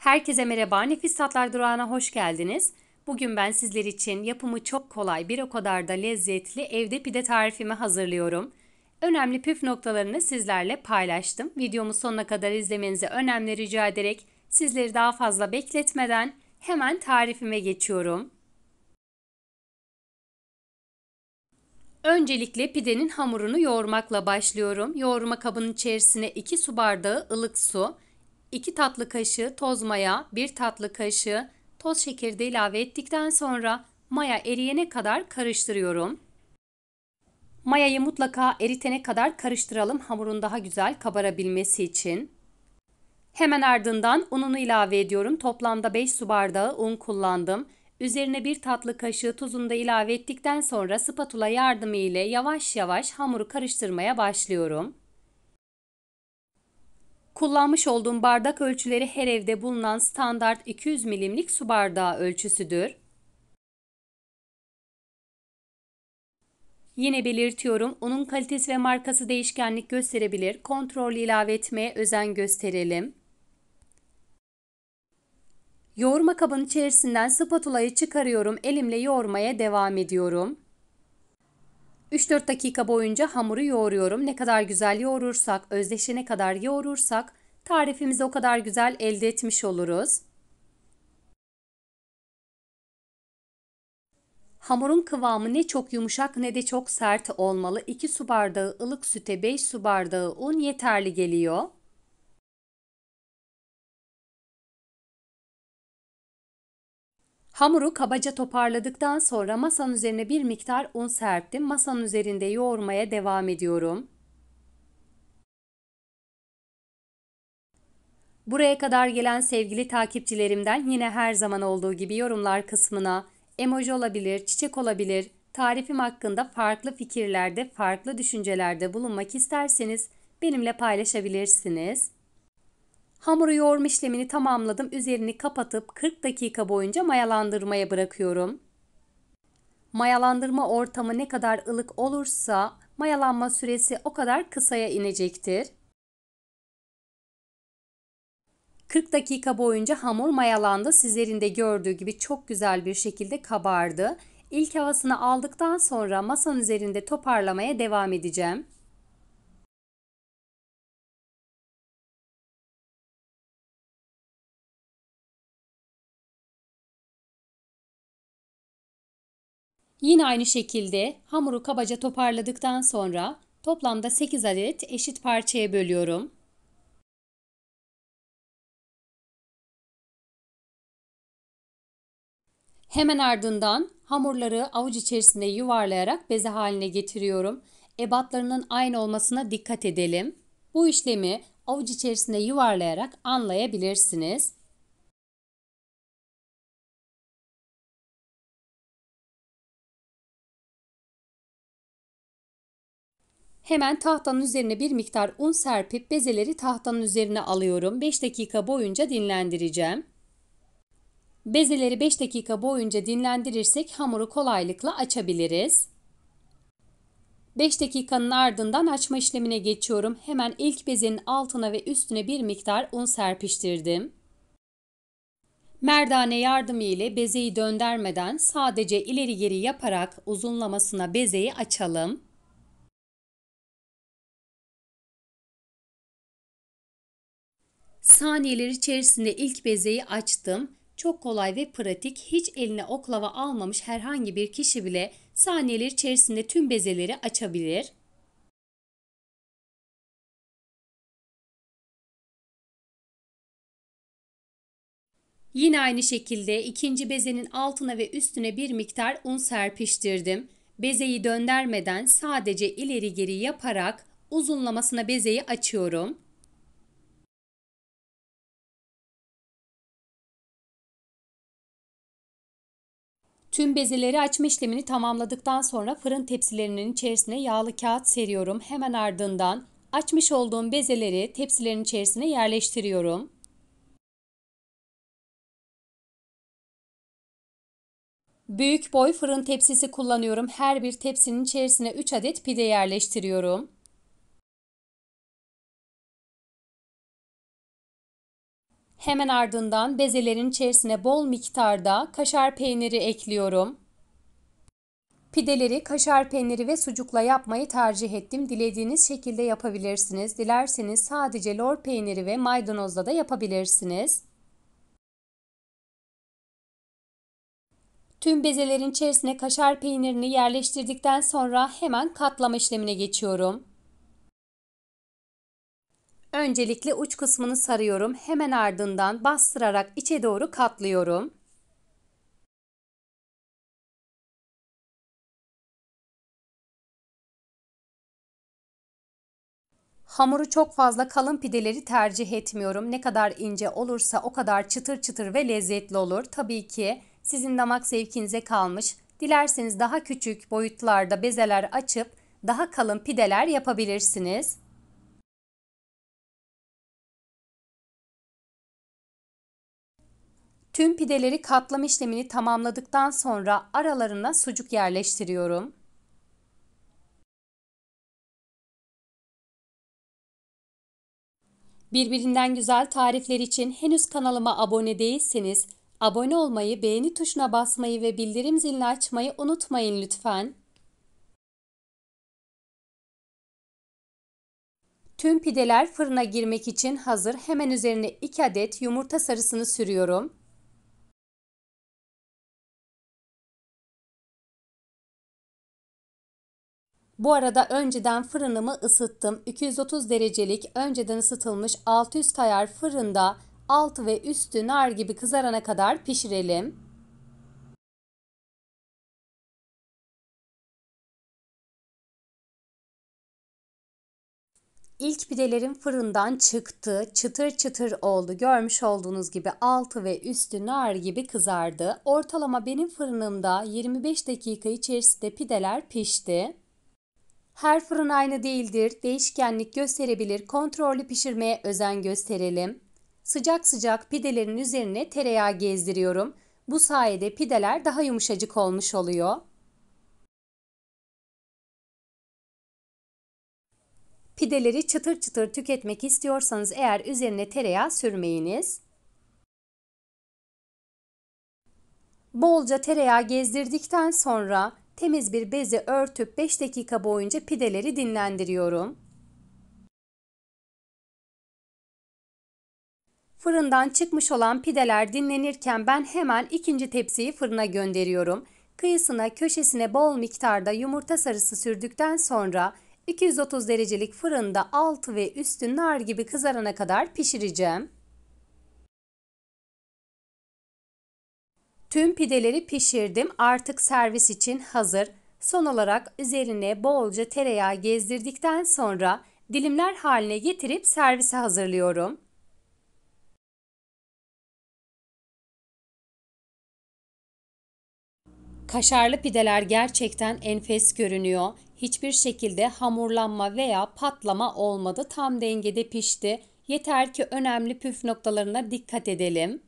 Herkese merhaba, Nefis Tatlar Durağı'na hoş geldiniz. Bugün ben sizler için yapımı çok kolay bir o kadar da lezzetli evde pide tarifimi hazırlıyorum. Önemli püf noktalarını sizlerle paylaştım. Videomu sonuna kadar izlemenizi önemli rica ederek sizleri daha fazla bekletmeden hemen tarifime geçiyorum. Öncelikle pidenin hamurunu yoğurmakla başlıyorum. Yoğurma kabının içerisine 2 su bardağı ılık su, 2 tatlı kaşığı toz maya, 1 tatlı kaşığı toz şekeri de ilave ettikten sonra maya eriyene kadar karıştırıyorum. Mayayı mutlaka eritene kadar karıştıralım hamurun daha güzel kabarabilmesi için. Hemen ardından ununu ilave ediyorum. Toplamda 5 su bardağı un kullandım. Üzerine 1 tatlı kaşığı tuzunu da ilave ettikten sonra spatula yardımı ile yavaş yavaş hamuru karıştırmaya başlıyorum. Kullanmış olduğum bardak ölçüleri her evde bulunan standart 200 milimlik su bardağı ölçüsüdür. Yine belirtiyorum, unun kalitesi ve markası değişkenlik gösterebilir. Kontrollü ilave etmeye özen gösterelim. Yoğurma kabın içerisinden spatulayı çıkarıyorum. Elimle yoğurmaya devam ediyorum. 3-4 dakika boyunca hamuru yoğuruyorum. Ne kadar güzel yoğurursak, özdeşene kadar yoğurursak tarifimizi o kadar güzel elde etmiş oluruz. Hamurun kıvamı ne çok yumuşak ne de çok sert olmalı. 2 su bardağı ılık süte 5 su bardağı un yeterli geliyor. Hamuru kabaca toparladıktan sonra masanın üzerine bir miktar un serptim. Masanın üzerinde yoğurmaya devam ediyorum. Buraya kadar gelen sevgili takipçilerimden yine her zaman olduğu gibi yorumlar kısmına emoji olabilir, çiçek olabilir, tarifim hakkında farklı fikirlerde, farklı düşüncelerde bulunmak isterseniz benimle paylaşabilirsiniz. Hamuru yoğurma işlemini tamamladım. Üzerini kapatıp 40 dakika boyunca mayalandırmaya bırakıyorum. Mayalandırma ortamı ne kadar ılık olursa mayalanma süresi o kadar kısaya inecektir. 40 dakika boyunca hamur mayalandı. Sizlerin de gördüğü gibi çok güzel bir şekilde kabardı. İlk havasını aldıktan sonra masanın üzerinde toparlamaya devam edeceğim. Yine aynı şekilde hamuru kabaca toparladıktan sonra toplamda 8 adet eşit parçaya bölüyorum. Hemen ardından hamurları avuç içerisinde yuvarlayarak beze haline getiriyorum. Ebatlarının aynı olmasına dikkat edelim. Bu işlemi avuç içerisinde yuvarlayarak anlayabilirsiniz. Hemen tahtanın üzerine bir miktar un serpip bezeleri tahtanın üzerine alıyorum. 5 dakika boyunca dinlendireceğim. Bezeleri 5 dakika boyunca dinlendirirsek hamuru kolaylıkla açabiliriz. 5 dakikanın ardından açma işlemine geçiyorum. Hemen ilk bezenin altına ve üstüne bir miktar un serpiştirdim. Merdane yardımı ile bezeyi döndermeden sadece ileri geri yaparak uzunlamasına bezeyi açalım. Saniyeler içerisinde ilk bezeyi açtım. Çok kolay ve pratik hiç eline oklava almamış herhangi bir kişi bile saniyeler içerisinde tüm bezeleri açabilir. Yine aynı şekilde ikinci bezenin altına ve üstüne bir miktar un serpiştirdim. Bezeyi döndermeden sadece ileri geri yaparak uzunlamasına bezeyi açıyorum. Tüm bezeleri açma işlemini tamamladıktan sonra fırın tepsilerinin içerisine yağlı kağıt seriyorum. Hemen ardından açmış olduğum bezeleri tepsilerin içerisine yerleştiriyorum. Büyük boy fırın tepsisi kullanıyorum. Her bir tepsinin içerisine 3 adet pide yerleştiriyorum. Hemen ardından bezelerin içerisine bol miktarda kaşar peyniri ekliyorum. Pideleri kaşar peyniri ve sucukla yapmayı tercih ettim. Dilediğiniz şekilde yapabilirsiniz. Dilerseniz sadece lor peyniri ve maydanozla da yapabilirsiniz. Tüm bezelerin içerisine kaşar peynirini yerleştirdikten sonra hemen katlama işlemine geçiyorum. Öncelikle uç kısmını sarıyorum. Hemen ardından bastırarak içe doğru katlıyorum. Hamuru çok fazla kalın pideleri tercih etmiyorum. Ne kadar ince olursa o kadar çıtır çıtır ve lezzetli olur. Tabii ki sizin damak zevkinize kalmış. Dilerseniz daha küçük boyutlarda bezeler açıp daha kalın pideler yapabilirsiniz. Tüm pideleri katlama işlemini tamamladıktan sonra aralarına sucuk yerleştiriyorum. Birbirinden güzel tarifler için henüz kanalıma abone değilseniz abone olmayı, beğeni tuşuna basmayı ve bildirim zilini açmayı unutmayın lütfen. Tüm pideler fırına girmek için hazır. Hemen üzerine 2 adet yumurta sarısını sürüyorum. Bu arada önceden fırınımı ısıttım. 230 derecelik önceden ısıtılmış alt üst ayar fırında alt ve üstü nar gibi kızarana kadar pişirelim. İlk pidelerim fırından çıktı. Çıtır çıtır oldu. Görmüş olduğunuz gibi altı ve üstü nar gibi kızardı. Ortalama benim fırınımda 25 dakika içerisinde pideler pişti. Her fırın aynı değildir, değişkenlik gösterebilir, kontrollü pişirmeye özen gösterelim. Sıcak sıcak pidelerin üzerine tereyağı gezdiriyorum. Bu sayede pideler daha yumuşacık olmuş oluyor. Pideleri çıtır çıtır tüketmek istiyorsanız eğer üzerine tereyağı sürmeyiniz. Bolca tereyağı gezdirdikten sonra Temiz bir beze örtüp 5 dakika boyunca pideleri dinlendiriyorum. Fırından çıkmış olan pideler dinlenirken ben hemen ikinci tepsiyi fırına gönderiyorum. Kıyısına köşesine bol miktarda yumurta sarısı sürdükten sonra 230 derecelik fırında altı ve üstü nar gibi kızarana kadar pişireceğim. Tüm pideleri pişirdim. Artık servis için hazır. Son olarak üzerine bolca tereyağı gezdirdikten sonra dilimler haline getirip servise hazırlıyorum. Kaşarlı pideler gerçekten enfes görünüyor. Hiçbir şekilde hamurlanma veya patlama olmadı. Tam dengede pişti. Yeter ki önemli püf noktalarına dikkat edelim.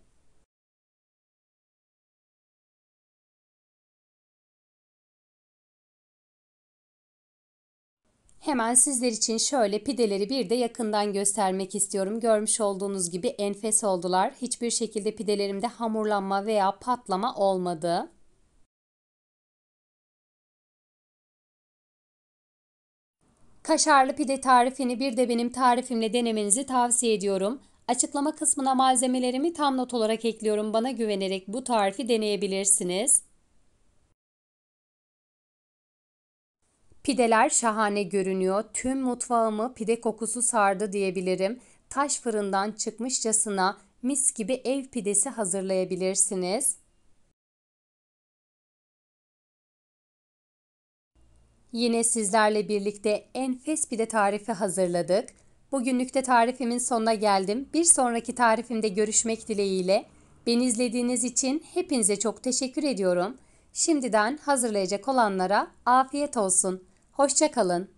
Hemen sizler için şöyle pideleri bir de yakından göstermek istiyorum. Görmüş olduğunuz gibi enfes oldular. Hiçbir şekilde pidelerimde hamurlanma veya patlama olmadı. Kaşarlı pide tarifini bir de benim tarifimle denemenizi tavsiye ediyorum. Açıklama kısmına malzemelerimi tam not olarak ekliyorum. Bana güvenerek bu tarifi deneyebilirsiniz. Pideler şahane görünüyor. Tüm mutfağımı pide kokusu sardı diyebilirim. Taş fırından çıkmışçasına mis gibi ev pidesi hazırlayabilirsiniz. Yine sizlerle birlikte enfes pide tarifi hazırladık. Bugünlükte tarifimin sonuna geldim. Bir sonraki tarifimde görüşmek dileğiyle. Beni izlediğiniz için hepinize çok teşekkür ediyorum. Şimdiden hazırlayacak olanlara afiyet olsun. Hoşçakalın.